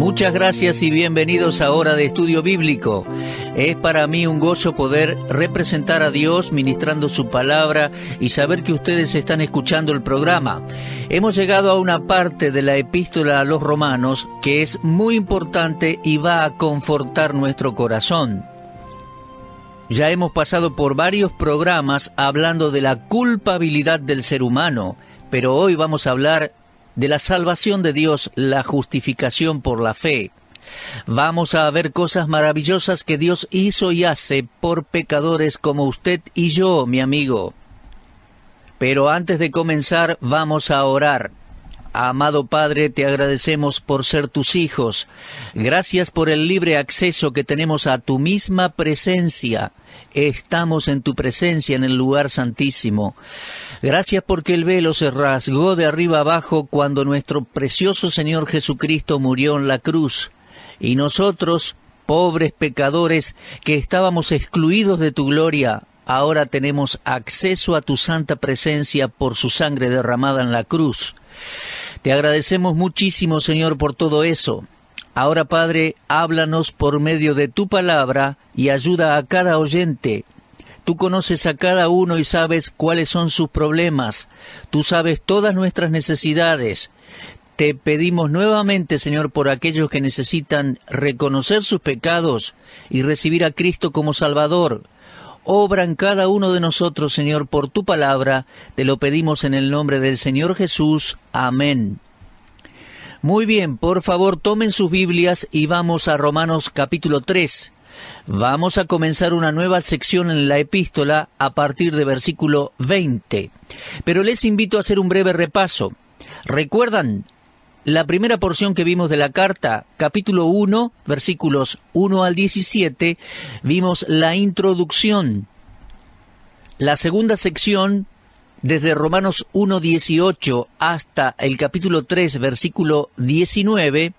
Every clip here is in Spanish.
Muchas gracias y bienvenidos a Hora de Estudio Bíblico. Es para mí un gozo poder representar a Dios ministrando su palabra y saber que ustedes están escuchando el programa. Hemos llegado a una parte de la epístola a los romanos que es muy importante y va a confortar nuestro corazón. Ya hemos pasado por varios programas hablando de la culpabilidad del ser humano, pero hoy vamos a hablar de la salvación de Dios, la justificación por la fe. Vamos a ver cosas maravillosas que Dios hizo y hace por pecadores como usted y yo, mi amigo. Pero antes de comenzar, vamos a orar. Amado Padre, te agradecemos por ser tus hijos. Gracias por el libre acceso que tenemos a tu misma presencia. Estamos en tu presencia en el lugar santísimo. Gracias porque el velo se rasgó de arriba abajo cuando nuestro precioso Señor Jesucristo murió en la cruz. Y nosotros, pobres pecadores que estábamos excluidos de tu gloria, ahora tenemos acceso a tu santa presencia por su sangre derramada en la cruz. Te agradecemos muchísimo, Señor, por todo eso. Ahora, Padre, háblanos por medio de tu palabra y ayuda a cada oyente. Tú conoces a cada uno y sabes cuáles son sus problemas. Tú sabes todas nuestras necesidades. Te pedimos nuevamente, Señor, por aquellos que necesitan reconocer sus pecados y recibir a Cristo como Salvador. Obran cada uno de nosotros, Señor, por tu palabra. Te lo pedimos en el nombre del Señor Jesús. Amén. Muy bien, por favor tomen sus Biblias y vamos a Romanos capítulo 3. Vamos a comenzar una nueva sección en la epístola a partir de versículo 20. Pero les invito a hacer un breve repaso. ¿Recuerdan? la primera porción que vimos de la carta, capítulo 1, versículos 1 al 17, vimos la introducción. La segunda sección, desde Romanos 1, 18 hasta el capítulo 3, versículo 19,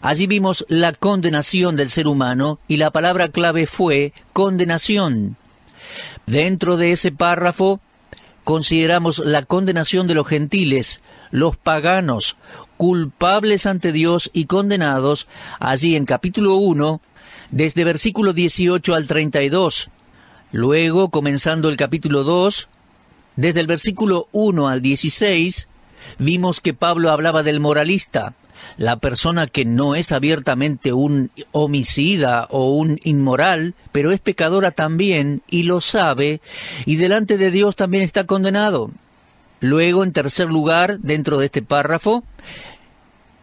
allí vimos la condenación del ser humano y la palabra clave fue condenación. Dentro de ese párrafo consideramos la condenación de los gentiles, los paganos, culpables ante Dios y condenados, allí en capítulo 1, desde versículo 18 al 32. Luego, comenzando el capítulo 2, desde el versículo 1 al 16, vimos que Pablo hablaba del moralista, la persona que no es abiertamente un homicida o un inmoral, pero es pecadora también y lo sabe, y delante de Dios también está condenado. Luego, en tercer lugar, dentro de este párrafo,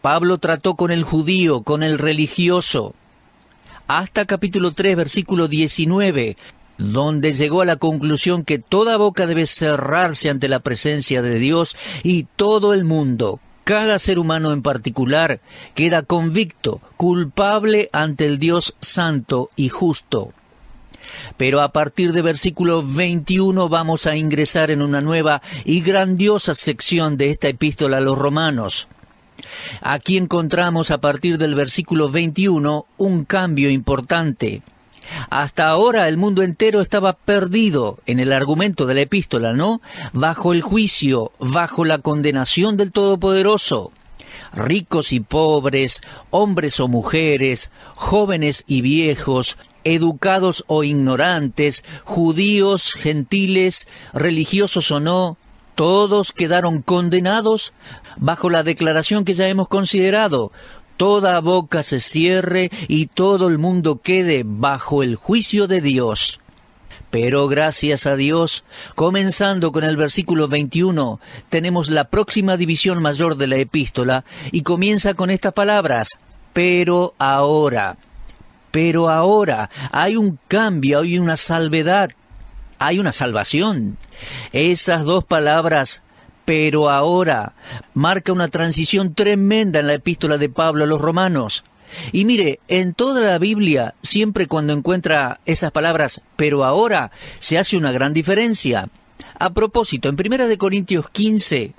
Pablo trató con el judío, con el religioso, hasta capítulo 3, versículo 19, donde llegó a la conclusión que toda boca debe cerrarse ante la presencia de Dios y todo el mundo cada ser humano en particular queda convicto, culpable ante el Dios santo y justo. Pero a partir de versículo 21 vamos a ingresar en una nueva y grandiosa sección de esta epístola a los romanos. Aquí encontramos a partir del versículo 21 un cambio importante. Hasta ahora el mundo entero estaba perdido en el argumento de la epístola, ¿no? Bajo el juicio, bajo la condenación del Todopoderoso. Ricos y pobres, hombres o mujeres, jóvenes y viejos, educados o ignorantes, judíos, gentiles, religiosos o no, todos quedaron condenados bajo la declaración que ya hemos considerado toda boca se cierre y todo el mundo quede bajo el juicio de Dios. Pero gracias a Dios, comenzando con el versículo 21, tenemos la próxima división mayor de la epístola y comienza con estas palabras, pero ahora. Pero ahora hay un cambio, hay una salvedad, hay una salvación. Esas dos palabras pero ahora marca una transición tremenda en la epístola de Pablo a los romanos. Y mire, en toda la Biblia, siempre cuando encuentra esas palabras, pero ahora, se hace una gran diferencia. A propósito, en 1 Corintios 15,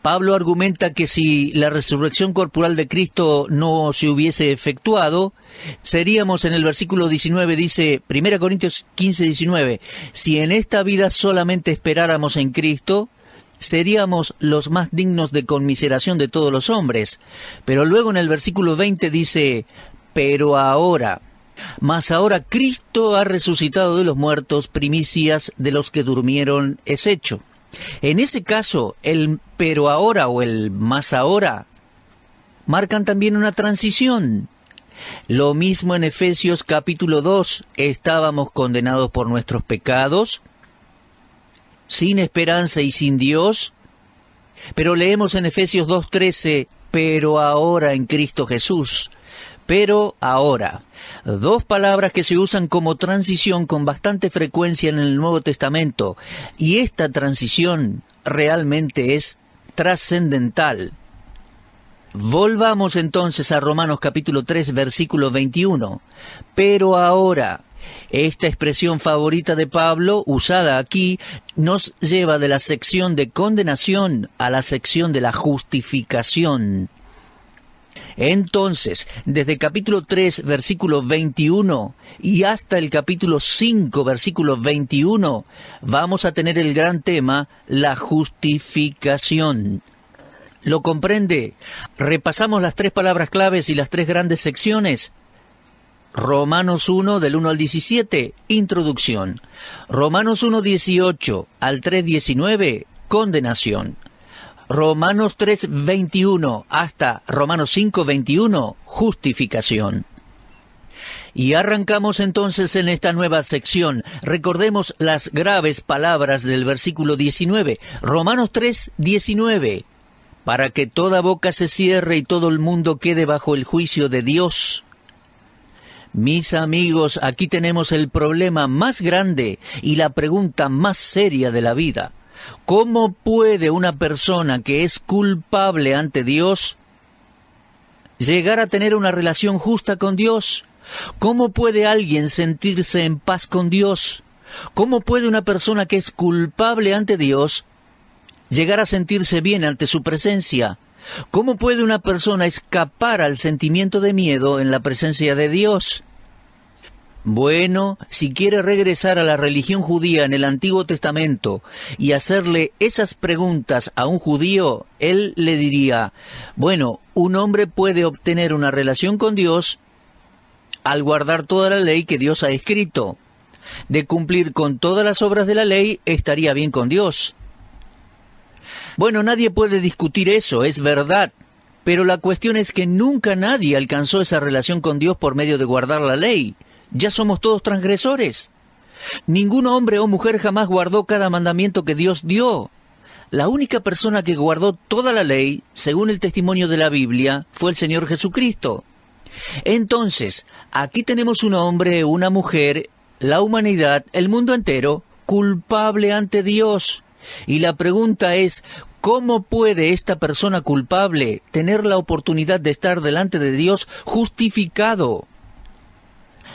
Pablo argumenta que si la resurrección corporal de Cristo no se hubiese efectuado, seríamos en el versículo 19, dice 1 Corintios 15, 19, si en esta vida solamente esperáramos en Cristo, seríamos los más dignos de conmiseración de todos los hombres. Pero luego en el versículo 20 dice, pero ahora, mas ahora Cristo ha resucitado de los muertos, primicias de los que durmieron es hecho. En ese caso, el pero ahora o el más ahora marcan también una transición. Lo mismo en Efesios capítulo 2, estábamos condenados por nuestros pecados, sin esperanza y sin Dios? Pero leemos en Efesios 2.13, pero ahora en Cristo Jesús. Pero ahora. Dos palabras que se usan como transición con bastante frecuencia en el Nuevo Testamento. Y esta transición realmente es trascendental. Volvamos entonces a Romanos capítulo 3 versículo 21. Pero ahora, esta expresión favorita de Pablo, usada aquí, nos lleva de la sección de condenación a la sección de la justificación. Entonces, desde capítulo 3, versículo 21 y hasta el capítulo 5, versículo 21, vamos a tener el gran tema, la justificación. ¿Lo comprende? Repasamos las tres palabras claves y las tres grandes secciones. Romanos 1 del 1 al 17, introducción. Romanos 1, 18 al 3, 19, condenación. Romanos 3, 21 hasta Romanos 5, 21, justificación. Y arrancamos entonces en esta nueva sección. Recordemos las graves palabras del versículo 19, Romanos 3, 19, para que toda boca se cierre y todo el mundo quede bajo el juicio de Dios. Mis amigos, aquí tenemos el problema más grande y la pregunta más seria de la vida. ¿Cómo puede una persona que es culpable ante Dios llegar a tener una relación justa con Dios? ¿Cómo puede alguien sentirse en paz con Dios? ¿Cómo puede una persona que es culpable ante Dios llegar a sentirse bien ante su presencia? ¿Cómo puede una persona escapar al sentimiento de miedo en la presencia de Dios? Bueno, si quiere regresar a la religión judía en el Antiguo Testamento y hacerle esas preguntas a un judío, él le diría, bueno, un hombre puede obtener una relación con Dios al guardar toda la ley que Dios ha escrito. De cumplir con todas las obras de la ley estaría bien con Dios. Bueno, nadie puede discutir eso, es verdad. Pero la cuestión es que nunca nadie alcanzó esa relación con Dios por medio de guardar la ley. Ya somos todos transgresores. Ningún hombre o mujer jamás guardó cada mandamiento que Dios dio. La única persona que guardó toda la ley, según el testimonio de la Biblia, fue el Señor Jesucristo. Entonces, aquí tenemos un hombre, una mujer, la humanidad, el mundo entero, culpable ante Dios. Y la pregunta es, ¿Cómo puede esta persona culpable tener la oportunidad de estar delante de Dios justificado?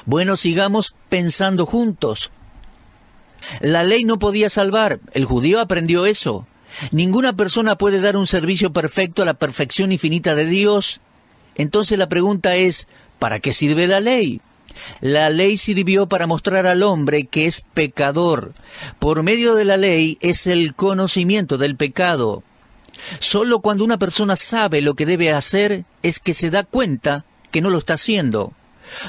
Bueno, sigamos pensando juntos. La ley no podía salvar, el judío aprendió eso. Ninguna persona puede dar un servicio perfecto a la perfección infinita de Dios. Entonces la pregunta es, ¿para qué sirve la ley? La ley sirvió para mostrar al hombre que es pecador. Por medio de la ley es el conocimiento del pecado. Solo cuando una persona sabe lo que debe hacer es que se da cuenta que no lo está haciendo.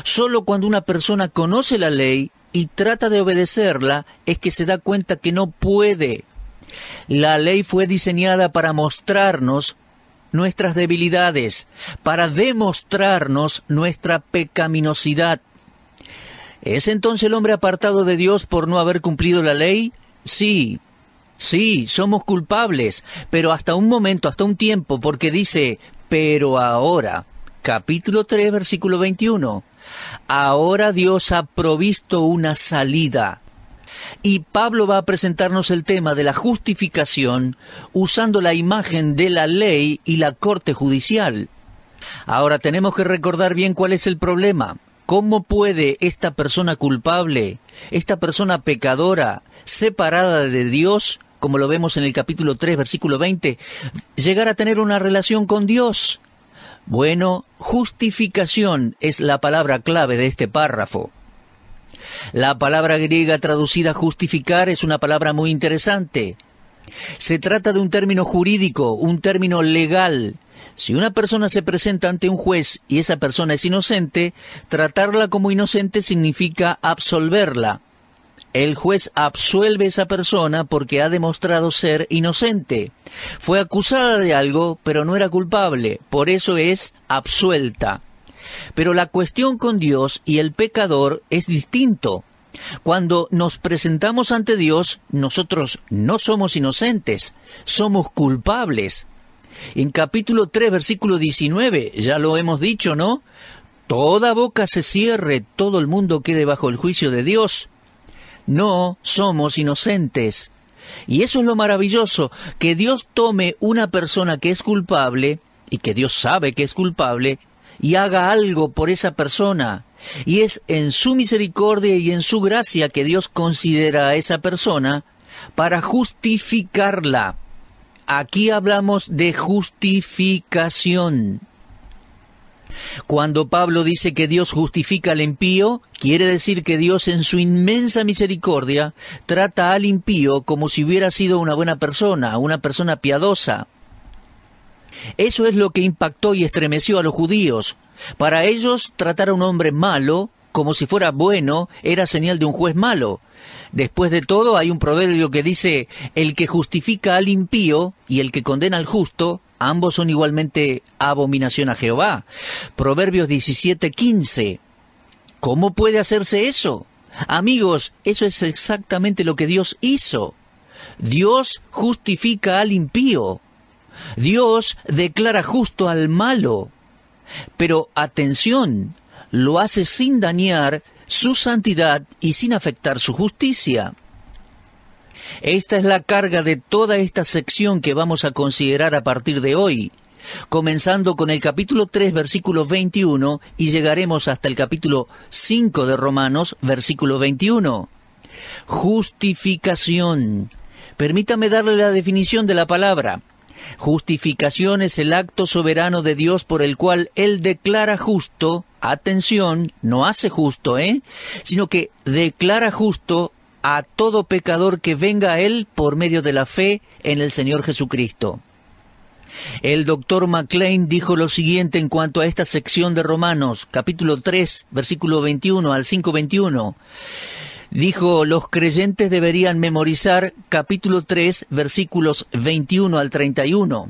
Solo cuando una persona conoce la ley y trata de obedecerla es que se da cuenta que no puede. La ley fue diseñada para mostrarnos nuestras debilidades, para demostrarnos nuestra pecaminosidad. ¿Es entonces el hombre apartado de Dios por no haber cumplido la ley? Sí, sí, somos culpables, pero hasta un momento, hasta un tiempo, porque dice, pero ahora, capítulo 3, versículo 21, ahora Dios ha provisto una salida. Y Pablo va a presentarnos el tema de la justificación usando la imagen de la ley y la corte judicial. Ahora tenemos que recordar bien cuál es el problema. ¿Cómo puede esta persona culpable, esta persona pecadora, separada de Dios, como lo vemos en el capítulo 3, versículo 20, llegar a tener una relación con Dios? Bueno, justificación es la palabra clave de este párrafo. La palabra griega traducida justificar es una palabra muy interesante. Se trata de un término jurídico, un término legal, si una persona se presenta ante un juez y esa persona es inocente, tratarla como inocente significa absolverla. El juez absuelve a esa persona porque ha demostrado ser inocente. Fue acusada de algo, pero no era culpable, por eso es absuelta. Pero la cuestión con Dios y el pecador es distinto. Cuando nos presentamos ante Dios, nosotros no somos inocentes, somos culpables. En capítulo 3, versículo 19, ya lo hemos dicho, ¿no? Toda boca se cierre, todo el mundo quede bajo el juicio de Dios. No somos inocentes. Y eso es lo maravilloso, que Dios tome una persona que es culpable, y que Dios sabe que es culpable, y haga algo por esa persona. Y es en su misericordia y en su gracia que Dios considera a esa persona para justificarla. Aquí hablamos de justificación. Cuando Pablo dice que Dios justifica al impío, quiere decir que Dios en su inmensa misericordia trata al impío como si hubiera sido una buena persona, una persona piadosa. Eso es lo que impactó y estremeció a los judíos. Para ellos, tratar a un hombre malo como si fuera bueno era señal de un juez malo. Después de todo, hay un proverbio que dice, el que justifica al impío y el que condena al justo, ambos son igualmente abominación a Jehová. Proverbios 17:15. ¿Cómo puede hacerse eso? Amigos, eso es exactamente lo que Dios hizo. Dios justifica al impío. Dios declara justo al malo. Pero atención, lo hace sin dañar su santidad y sin afectar su justicia. Esta es la carga de toda esta sección que vamos a considerar a partir de hoy, comenzando con el capítulo 3, versículo 21, y llegaremos hasta el capítulo 5 de Romanos, versículo 21. Justificación. Permítame darle la definición de la palabra Justificación es el acto soberano de Dios por el cual Él declara justo, atención, no hace justo, ¿eh? Sino que declara justo a todo pecador que venga a Él por medio de la fe en el Señor Jesucristo. El doctor MacLean dijo lo siguiente en cuanto a esta sección de Romanos, capítulo 3, versículo 21 al 521. Dijo, los creyentes deberían memorizar capítulo 3, versículos 21 al 31.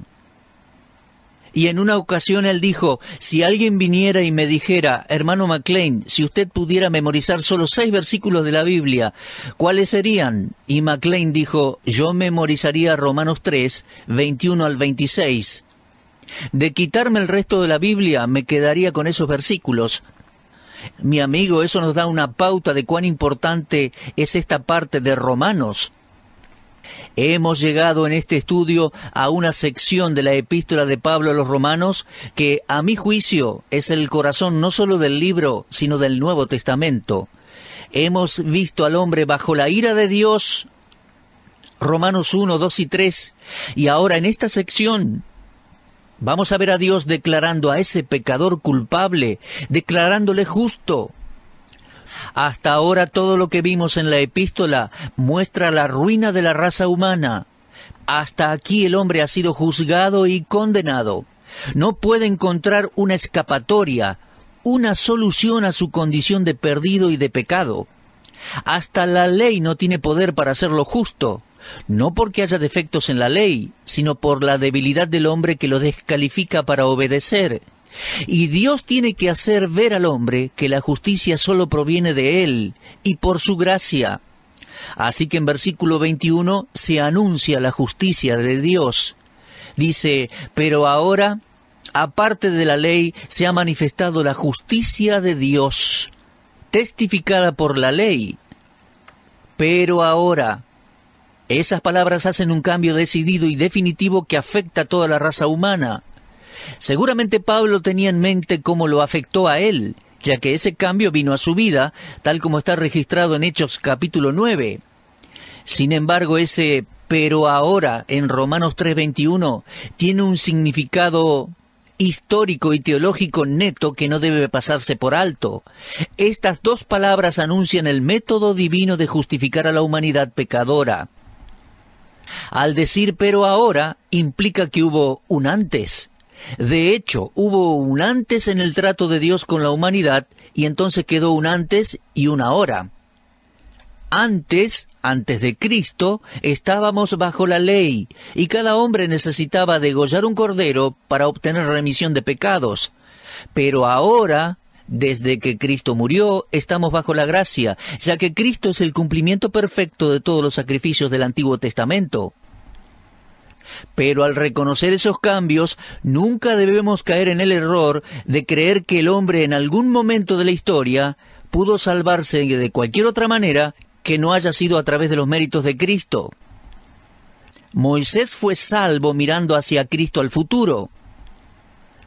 Y en una ocasión él dijo, si alguien viniera y me dijera, hermano MacLean, si usted pudiera memorizar solo seis versículos de la Biblia, ¿cuáles serían? Y McLean dijo, yo memorizaría Romanos 3, 21 al 26. De quitarme el resto de la Biblia, me quedaría con esos versículos, mi amigo, eso nos da una pauta de cuán importante es esta parte de Romanos. Hemos llegado en este estudio a una sección de la epístola de Pablo a los romanos que a mi juicio es el corazón no solo del libro, sino del Nuevo Testamento. Hemos visto al hombre bajo la ira de Dios, Romanos 1, 2 y 3, y ahora en esta sección Vamos a ver a Dios declarando a ese pecador culpable, declarándole justo. Hasta ahora todo lo que vimos en la epístola muestra la ruina de la raza humana. Hasta aquí el hombre ha sido juzgado y condenado. No puede encontrar una escapatoria, una solución a su condición de perdido y de pecado. Hasta la ley no tiene poder para hacerlo justo no porque haya defectos en la ley, sino por la debilidad del hombre que lo descalifica para obedecer. Y Dios tiene que hacer ver al hombre que la justicia solo proviene de Él y por su gracia. Así que en versículo 21 se anuncia la justicia de Dios. Dice, pero ahora, aparte de la ley, se ha manifestado la justicia de Dios, testificada por la ley. Pero ahora, esas palabras hacen un cambio decidido y definitivo que afecta a toda la raza humana. Seguramente Pablo tenía en mente cómo lo afectó a él, ya que ese cambio vino a su vida, tal como está registrado en Hechos capítulo 9. Sin embargo, ese pero ahora en Romanos 3:21 tiene un significado histórico y teológico neto que no debe pasarse por alto. Estas dos palabras anuncian el método divino de justificar a la humanidad pecadora. Al decir pero ahora implica que hubo un antes. De hecho, hubo un antes en el trato de Dios con la humanidad y entonces quedó un antes y un ahora. Antes, antes de Cristo, estábamos bajo la ley y cada hombre necesitaba degollar un cordero para obtener remisión de pecados. Pero ahora desde que Cristo murió, estamos bajo la gracia, ya que Cristo es el cumplimiento perfecto de todos los sacrificios del Antiguo Testamento. Pero al reconocer esos cambios, nunca debemos caer en el error de creer que el hombre en algún momento de la historia pudo salvarse de cualquier otra manera que no haya sido a través de los méritos de Cristo. Moisés fue salvo mirando hacia Cristo al futuro.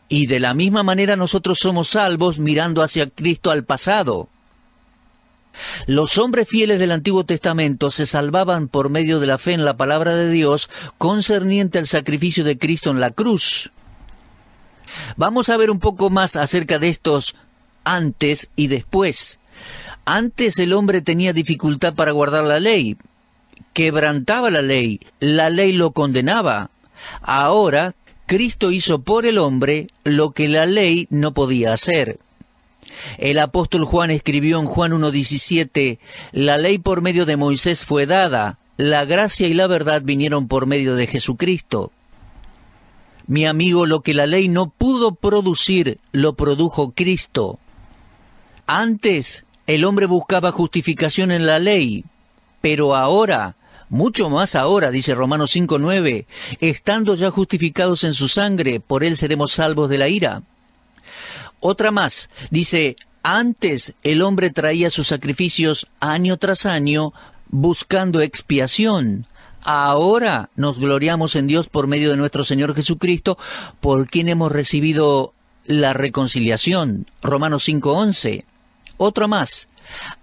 Y de la misma manera nosotros somos salvos mirando hacia Cristo al pasado. Los hombres fieles del Antiguo Testamento se salvaban por medio de la fe en la palabra de Dios concerniente al sacrificio de Cristo en la cruz. Vamos a ver un poco más acerca de estos antes y después. Antes el hombre tenía dificultad para guardar la ley, quebrantaba la ley, la ley lo condenaba. Ahora Cristo hizo por el hombre lo que la ley no podía hacer. El apóstol Juan escribió en Juan 1.17, La ley por medio de Moisés fue dada, la gracia y la verdad vinieron por medio de Jesucristo. Mi amigo, lo que la ley no pudo producir, lo produjo Cristo. Antes, el hombre buscaba justificación en la ley, pero ahora mucho más ahora, dice Romanos 5.9, estando ya justificados en su sangre, por él seremos salvos de la ira. Otra más, dice, antes el hombre traía sus sacrificios año tras año buscando expiación. Ahora nos gloriamos en Dios por medio de nuestro Señor Jesucristo, por quien hemos recibido la reconciliación. Romanos 5.11. otra más.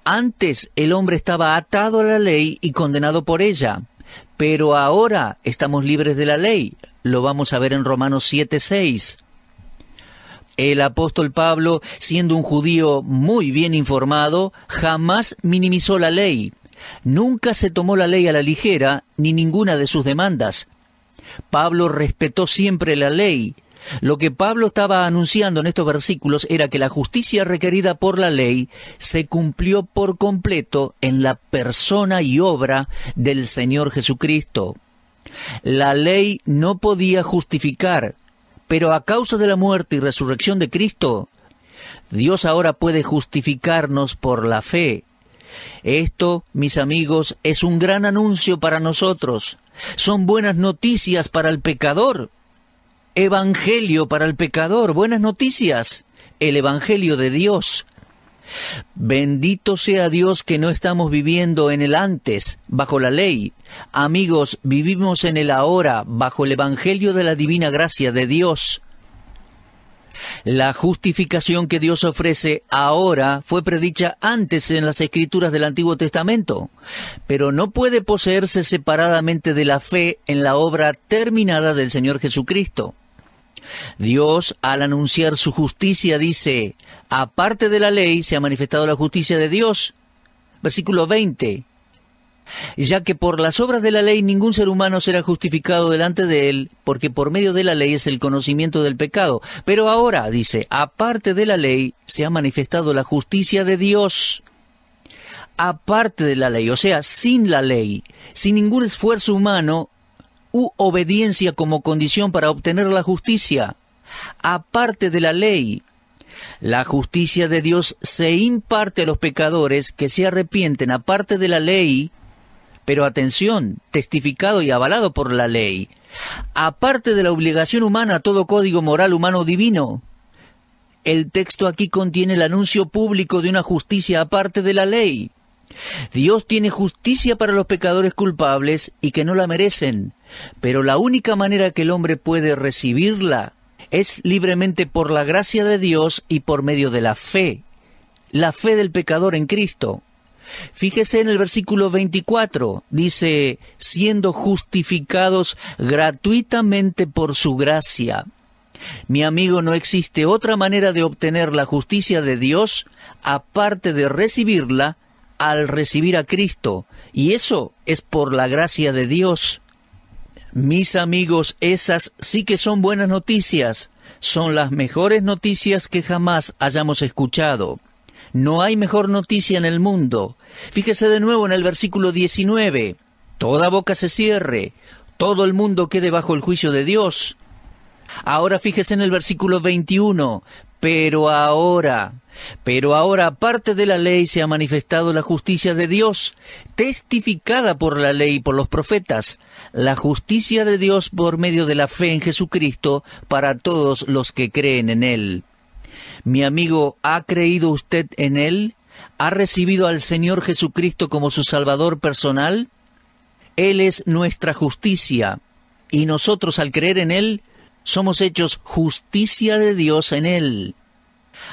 Antes el hombre estaba atado a la ley y condenado por ella, pero ahora estamos libres de la ley. Lo vamos a ver en Romanos 7:6. El apóstol Pablo, siendo un judío muy bien informado, jamás minimizó la ley. Nunca se tomó la ley a la ligera ni ninguna de sus demandas. Pablo respetó siempre la ley, lo que Pablo estaba anunciando en estos versículos era que la justicia requerida por la ley se cumplió por completo en la persona y obra del Señor Jesucristo. La ley no podía justificar, pero a causa de la muerte y resurrección de Cristo, Dios ahora puede justificarnos por la fe. Esto, mis amigos, es un gran anuncio para nosotros. Son buenas noticias para el pecador Evangelio para el pecador, buenas noticias, el Evangelio de Dios. Bendito sea Dios que no estamos viviendo en el antes, bajo la ley. Amigos, vivimos en el ahora, bajo el Evangelio de la Divina Gracia de Dios. La justificación que Dios ofrece ahora fue predicha antes en las escrituras del Antiguo Testamento, pero no puede poseerse separadamente de la fe en la obra terminada del Señor Jesucristo. Dios, al anunciar su justicia, dice, aparte de la ley se ha manifestado la justicia de Dios. Versículo 20. Ya que por las obras de la ley ningún ser humano será justificado delante de él, porque por medio de la ley es el conocimiento del pecado. Pero ahora, dice, aparte de la ley se ha manifestado la justicia de Dios aparte de la ley, o sea, sin la ley, sin ningún esfuerzo humano, u obediencia como condición para obtener la justicia, aparte de la ley. La justicia de Dios se imparte a los pecadores que se arrepienten aparte de la ley, pero atención, testificado y avalado por la ley, aparte de la obligación humana a todo código moral humano divino. El texto aquí contiene el anuncio público de una justicia aparte de la ley. Dios tiene justicia para los pecadores culpables y que no la merecen, pero la única manera que el hombre puede recibirla es libremente por la gracia de Dios y por medio de la fe, la fe del pecador en Cristo. Fíjese en el versículo 24, dice, siendo justificados gratuitamente por su gracia. Mi amigo, no existe otra manera de obtener la justicia de Dios aparte de recibirla al recibir a Cristo. Y eso es por la gracia de Dios. Mis amigos, esas sí que son buenas noticias. Son las mejores noticias que jamás hayamos escuchado. No hay mejor noticia en el mundo. Fíjese de nuevo en el versículo 19. Toda boca se cierre, todo el mundo quede bajo el juicio de Dios. Ahora fíjese en el versículo 21. Pero ahora, pero ahora, aparte de la ley, se ha manifestado la justicia de Dios, testificada por la ley y por los profetas, la justicia de Dios por medio de la fe en Jesucristo para todos los que creen en Él. Mi amigo, ¿ha creído usted en Él? ¿Ha recibido al Señor Jesucristo como su Salvador personal? Él es nuestra justicia, y nosotros al creer en Él, somos hechos justicia de Dios en Él.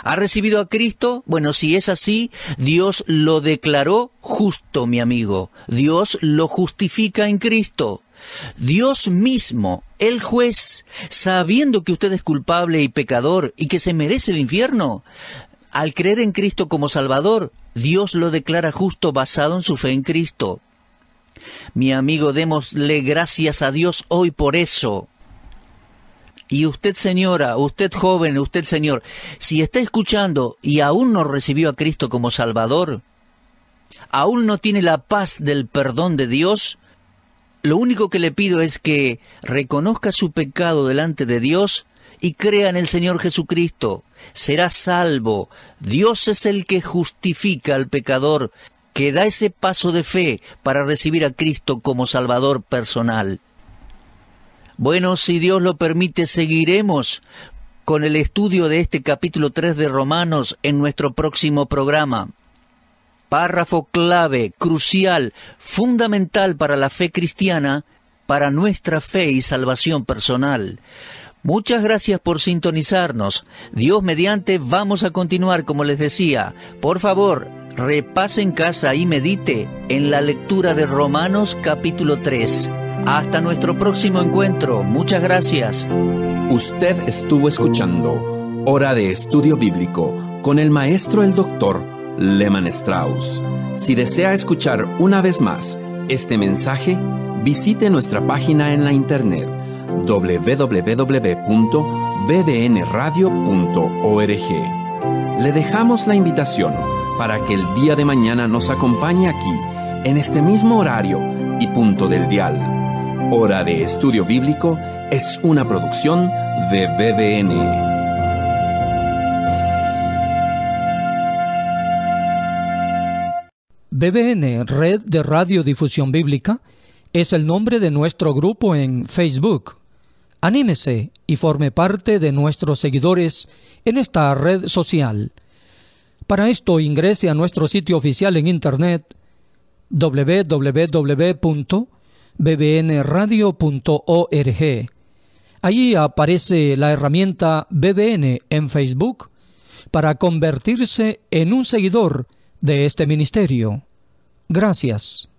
¿Ha recibido a Cristo? Bueno, si es así, Dios lo declaró justo, mi amigo. Dios lo justifica en Cristo. Dios mismo, el juez, sabiendo que usted es culpable y pecador y que se merece el infierno, al creer en Cristo como Salvador, Dios lo declara justo basado en su fe en Cristo. Mi amigo, démosle gracias a Dios hoy por eso. Y usted señora, usted joven, usted señor, si está escuchando y aún no recibió a Cristo como Salvador, aún no tiene la paz del perdón de Dios, lo único que le pido es que reconozca su pecado delante de Dios y crea en el Señor Jesucristo. Será salvo. Dios es el que justifica al pecador, que da ese paso de fe para recibir a Cristo como Salvador personal. Bueno, si Dios lo permite, seguiremos con el estudio de este capítulo 3 de Romanos en nuestro próximo programa. Párrafo clave, crucial, fundamental para la fe cristiana, para nuestra fe y salvación personal. Muchas gracias por sintonizarnos. Dios mediante, vamos a continuar, como les decía. Por favor, repase en casa y medite en la lectura de Romanos capítulo 3. Hasta nuestro próximo encuentro. Muchas gracias. Usted estuvo escuchando Hora de Estudio Bíblico con el maestro el doctor Lehman Strauss. Si desea escuchar una vez más este mensaje, visite nuestra página en la internet www.bbnradio.org le dejamos la invitación para que el día de mañana nos acompañe aquí, en este mismo horario y punto del dial. Hora de Estudio Bíblico es una producción de BBN. BBN, Red de Radiodifusión Bíblica, es el nombre de nuestro grupo en Facebook. Anímese y forme parte de nuestros seguidores en esta red social. Para esto ingrese a nuestro sitio oficial en internet www.bbnradio.org. Allí aparece la herramienta BBN en Facebook para convertirse en un seguidor de este ministerio. Gracias.